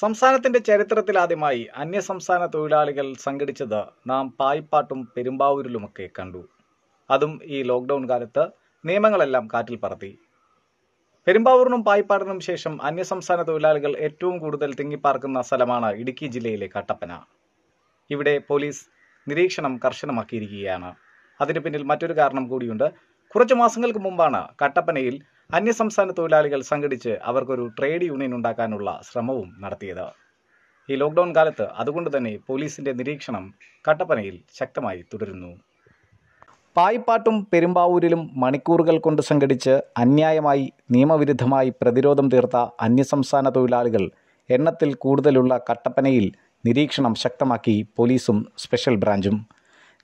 സംസ്ഥാനത്തിന്റെ ചരിത്രത്തിലാദ്യമായി അന്യസംസ്ഥാന തൊഴിലാളികൾ സംഘടിച്ചത് നാം പായിപ്പാട്ടും പെരുമ്പാവൂരിലുമൊക്കെ കണ്ടു അതും ഈ ലോക്ക്ഡൗൺ കാലത്ത് നിയമങ്ങളെല്ലാം കാറ്റിൽ പറത്തി പെരുമ്പാവൂറിനും പായിപ്പാടിനും ശേഷം അന്യസംസ്ഥാന തൊഴിലാളികൾ ഏറ്റവും കൂടുതൽ തിങ്ങിപ്പാർക്കുന്ന സ്ഥലമാണ് ഇടുക്കി ജില്ലയിലെ കട്ടപ്പന ഇവിടെ പോലീസ് നിരീക്ഷണം കർശനമാക്കിയിരിക്കുകയാണ് അതിന് പിന്നിൽ മറ്റൊരു കാരണം കൂടിയുണ്ട് കുറച്ച് മാസങ്ങൾക്ക് മുമ്പാണ് കട്ടപ്പനയിൽ അന്യസംസ്ഥാന തൊഴിലാളികൾ സംഘടിച്ച് അവർക്കൊരു ട്രേഡ് യൂണിയൻ ഉണ്ടാക്കാനുള്ള ശ്രമവും നടത്തിയത് ഈ ലോക്ക്ഡൗൺ കാലത്ത് അതുകൊണ്ട് തന്നെ പോലീസിന്റെ നിരീക്ഷണം കട്ടപ്പനയിൽ ശക്തമായി തുടരുന്നു പായിപ്പാട്ടും പെരുമ്പാവൂരിലും മണിക്കൂറുകൾ കൊണ്ട് സംഘടിച്ച് അന്യായമായി നിയമവിരുദ്ധമായി പ്രതിരോധം തീർത്ത അന്യസംസ്ഥാന തൊഴിലാളികൾ എണ്ണത്തിൽ കൂടുതലുള്ള കട്ടപ്പനയിൽ നിരീക്ഷണം ശക്തമാക്കി പോലീസും സ്പെഷ്യൽ ബ്രാഞ്ചും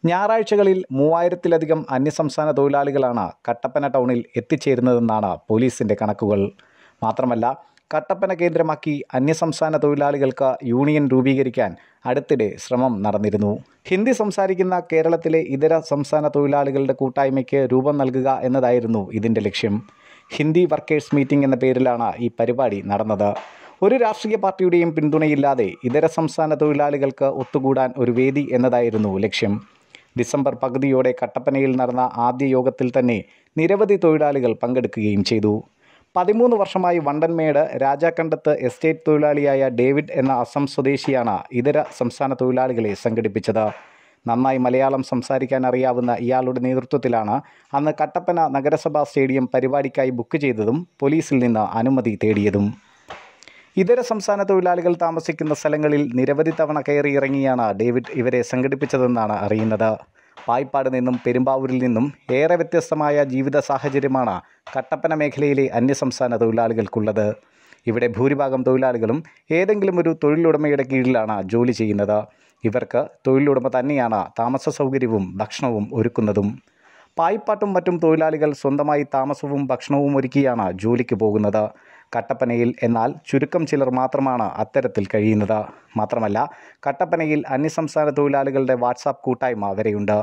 ഞായറാഴ്ചകളിൽ മൂവായിരത്തിലധികം അന്യസംസ്ഥാന തൊഴിലാളികളാണ് കട്ടപ്പന ടൗണിൽ എത്തിച്ചേരുന്നതെന്നാണ് പോലീസിൻ്റെ കണക്കുകൾ മാത്രമല്ല കട്ടപ്പന കേന്ദ്രമാക്കി അന്യസംസ്ഥാന തൊഴിലാളികൾക്ക് യൂണിയൻ രൂപീകരിക്കാൻ അടുത്തിടെ ശ്രമം നടന്നിരുന്നു ഹിന്ദി സംസാരിക്കുന്ന കേരളത്തിലെ ഇതര സംസ്ഥാന തൊഴിലാളികളുടെ കൂട്ടായ്മയ്ക്ക് രൂപം നൽകുക എന്നതായിരുന്നു ഇതിൻ്റെ ലക്ഷ്യം ഹിന്ദി വർക്കേഴ്സ് മീറ്റിംഗ് എന്ന പേരിലാണ് ഈ പരിപാടി നടന്നത് ഒരു രാഷ്ട്രീയ പാർട്ടിയുടെയും പിന്തുണയില്ലാതെ ഇതര സംസ്ഥാന തൊഴിലാളികൾക്ക് ഒത്തുകൂടാൻ ഒരു വേദി എന്നതായിരുന്നു ലക്ഷ്യം ഡിസംബർ പകുതിയോടെ കട്ടപ്പനയിൽ നടന്ന ആദ്യ യോഗത്തിൽ തന്നെ നിരവധി തൊഴിലാളികൾ പങ്കെടുക്കുകയും ചെയ്തു പതിമൂന്ന് വർഷമായി വണ്ടൻമേട് രാജാക്കണ്ടത്ത് എസ്റ്റേറ്റ് തൊഴിലാളിയായ ഡേവിഡ് എന്ന അസം സ്വദേശിയാണ് ഇതര സംസ്ഥാന തൊഴിലാളികളെ സംഘടിപ്പിച്ചത് നന്നായി മലയാളം സംസാരിക്കാൻ അറിയാവുന്ന ഇയാളുടെ നേതൃത്വത്തിലാണ് അന്ന് കട്ടപ്പന നഗരസഭാ സ്റ്റേഡിയം പരിപാടിക്കായി ബുക്ക് ചെയ്തതും പോലീസിൽ നിന്ന് അനുമതി തേടിയതും ഇതര സംസ്ഥാന തൊഴിലാളികൾ താമസിക്കുന്ന സ്ഥലങ്ങളിൽ നിരവധി തവണ കയറി ഇറങ്ങിയാണ് ഡേവിഡ് ഇവരെ സംഘടിപ്പിച്ചതെന്നാണ് അറിയുന്നത് പായ്പാട് നിന്നും പെരുമ്പാവൂരിൽ നിന്നും ഏറെ വ്യത്യസ്തമായ ജീവിത സാഹചര്യമാണ് കട്ടപ്പന മേഖലയിലെ അന്യസംസ്ഥാന തൊഴിലാളികൾക്കുള്ളത് ഇവിടെ ഭൂരിഭാഗം തൊഴിലാളികളും ഏതെങ്കിലും ഒരു തൊഴിലുടമയുടെ കീഴിലാണ് ജോലി ചെയ്യുന്നത് ഇവർക്ക് തൊഴിലുടമ തന്നെയാണ് താമസ സൗകര്യവും ഭക്ഷണവും ഒരുക്കുന്നതും പായ്പാട്ടും മറ്റും തൊഴിലാളികൾ സ്വന്തമായി താമസവും ഭക്ഷണവും ഒരുക്കിയാണ് ജോലിക്ക് പോകുന്നത് കട്ടപ്പനയിൽ എന്നാൽ ചുരുക്കം ചിലർ മാത്രമാണ് അത്തരത്തിൽ കഴിയുന്നത് മാത്രമല്ല കട്ടപ്പനയിൽ അന്യസംസ്ഥാന തൊഴിലാളികളുടെ വാട്സാപ്പ് കൂട്ടായ്മ വരെയുണ്ട്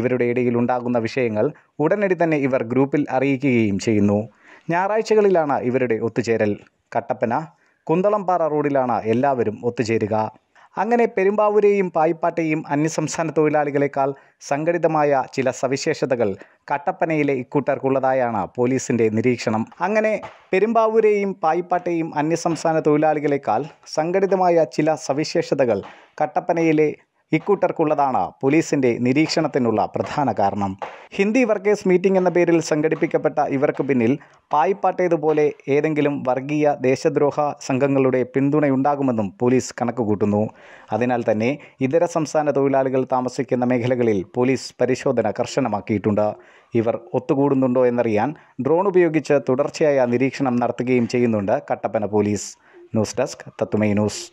ഇവരുടെ ഇടയിൽ ഉണ്ടാകുന്ന വിഷയങ്ങൾ ഉടനടി തന്നെ ഇവർ ഗ്രൂപ്പിൽ അറിയിക്കുകയും ചെയ്യുന്നു ഞായറാഴ്ചകളിലാണ് ഇവരുടെ ഒത്തുചേരൽ കട്ടപ്പന കുന്തളംപാറ റോഡിലാണ് എല്ലാവരും ഒത്തുചേരുക അങ്ങനെ പെരുമ്പാവൂരെയും പായിപ്പാട്ടെയും അന്യസംസ്ഥാന തൊഴിലാളികളെക്കാൾ സംഘടിതമായ ചില സവിശേഷതകൾ കട്ടപ്പനയിലെ ഇക്കൂട്ടർക്കുള്ളതായാണ് പോലീസിൻ്റെ നിരീക്ഷണം അങ്ങനെ പെരുമ്പാവൂരെയും പായിപ്പാട്ടെയും അന്യസംസ്ഥാന തൊഴിലാളികളെക്കാൾ സംഘടിതമായ ചില സവിശേഷതകൾ കട്ടപ്പനയിലെ ഇക്കൂട്ടർക്കുള്ളതാണ് പോലീസിന്റെ നിരീക്ഷണത്തിനുള്ള പ്രധാന കാരണം ഹിന്ദി വർക്കേഴ്സ് മീറ്റിംഗ് എന്ന പേരിൽ സംഘടിപ്പിക്കപ്പെട്ട ഇവർക്ക് പിന്നിൽ പായിപ്പാട്ടേതുപോലെ ഏതെങ്കിലും വർഗീയ ദേശദ്രോഹ സംഘങ്ങളുടെ പിന്തുണയുണ്ടാകുമെന്നും പോലീസ് കണക്കുകൂട്ടുന്നു അതിനാൽ തന്നെ ഇതര സംസ്ഥാന തൊഴിലാളികൾ താമസിക്കുന്ന മേഖലകളിൽ പോലീസ് പരിശോധന കർശനമാക്കിയിട്ടുണ്ട് ഇവർ ഒത്തുകൂടുന്നുണ്ടോ എന്നറിയാൻ ഡ്രോൺ ഉപയോഗിച്ച് തുടർച്ചയായ നിരീക്ഷണം നടത്തുകയും ചെയ്യുന്നുണ്ട് കട്ടപ്പന പോലീസ് ന്യൂസ് ഡെസ്ക് തത്തുമൈ ന്യൂസ്